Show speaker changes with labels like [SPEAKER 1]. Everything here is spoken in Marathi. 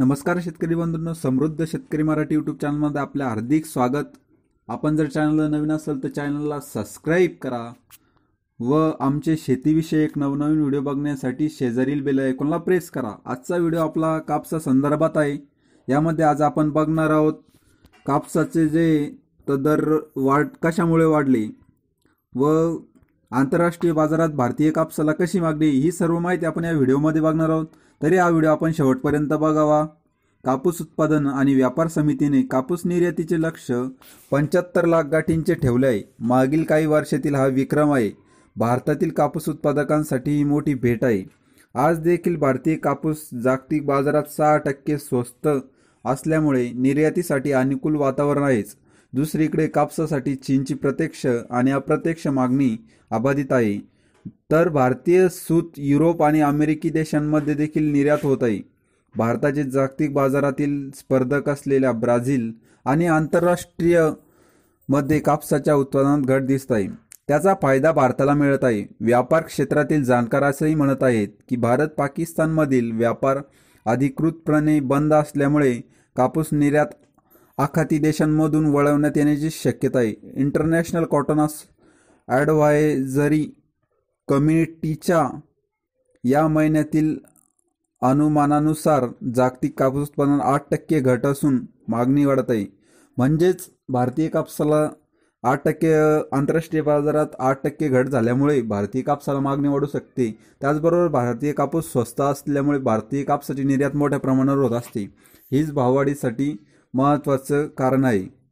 [SPEAKER 1] नमस्कार शेतकरी बंधूंनो समृद्ध शेतकरी मराठी यूट्यूब चॅनलमध्ये आपलं हार्दिक स्वागत आपण जर चॅनलला नवीन असेल तर चॅनलला सबस्क्राईब करा व आमचे शेतीविषयक नवनवीन व्हिडिओ बघण्यासाठी शेजारील बेल आयकॉनला प्रेस करा आजचा व्हिडिओ आपला कापसा संदर्भात आहे यामध्ये आज आपण बघणार आहोत कापसाचे जे दर वाढ कशामुळे वाढले व आंतरराष्ट्रीय बाजारात भारतीय कापसाला कशी मागणी ही सर्व माहिती आपण या व्हिडिओमध्ये बघणार आहोत तरी हा व्हिडिओ आपण शेवटपर्यंत बघावा कापूस उत्पादन आणि व्यापार समितीने कापूस निर्यातीचे लक्ष पंच्याहत्तर लाख गाठींचे ठेवले आहे मागील काही वर्षातील हा विक्रम आहे भारतातील कापूस उत्पादकांसाठी ही मोठी भेट आहे आज देखील भारतीय कापूस जागतिक बाजारात सहा टक्के स्वस्त असल्यामुळे निर्यातीसाठी अनुकूल वातावरण आहेच दुसरीकडे कापसासाठी चीनची प्रत्यक्ष आणि अप्रत्यक्ष मागणी अबाधित आहे तर भारतीय सूत युरोप आणि अमेरिकी देशांमध्ये देखील निर्यात होत आहे भारताचे जागतिक बाजारातील स्पर्धक असलेल्या ब्राझील आणि आंतरराष्ट्रीय मध्ये कापसाच्या उत्पादनात घट दिसत आहे त्याचा फायदा भारताला मिळत आहे व्यापार क्षेत्रातील जाणकार असंही म्हणत आहेत की भारत पाकिस्तानमधील व्यापार अधिकृतपणे बंद असल्यामुळे कापूस निर्यात आखाती देशांमधून वळवण्यात येण्याची शक्यता आहे इंटरनॅशनल कॉटनस ॲडवायझरी कमिटीच्या या महिन्यातील अनुमानानुसार जागतिक कापूस उत्पादनात आठ टक्के घट असून मागणी वाढत आहे म्हणजेच भारतीय कापसाला आठ टक्के आंतरराष्ट्रीय बाजारात आठ टक्के घट झाल्यामुळे भारतीय कापसाला मागणी वाढू शकते त्याचबरोबर भारतीय कापूस स्वस्त असल्यामुळे भारतीय कापसाची निर्यात मोठ्या प्रमाणावर होत असते हीच भाववाढीसाठी महत्त्वाचं कारण आहे